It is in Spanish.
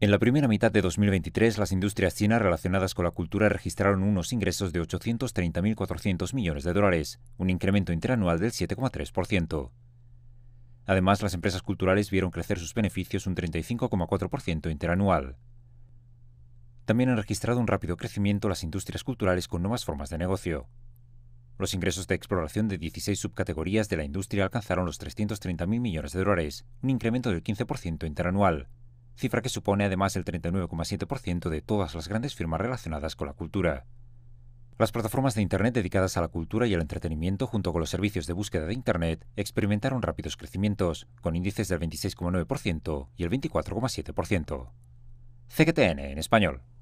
En la primera mitad de 2023, las industrias chinas relacionadas con la cultura registraron unos ingresos de 830.400 millones de dólares, un incremento interanual del 7,3%. Además, las empresas culturales vieron crecer sus beneficios un 35,4% interanual. También han registrado un rápido crecimiento las industrias culturales con nuevas formas de negocio. Los ingresos de exploración de 16 subcategorías de la industria alcanzaron los 330.000 millones de dólares, un incremento del 15% interanual, cifra que supone además el 39,7% de todas las grandes firmas relacionadas con la cultura. Las plataformas de Internet dedicadas a la cultura y al entretenimiento, junto con los servicios de búsqueda de Internet, experimentaron rápidos crecimientos, con índices del 26,9% y el 24,7%. CGTN en español.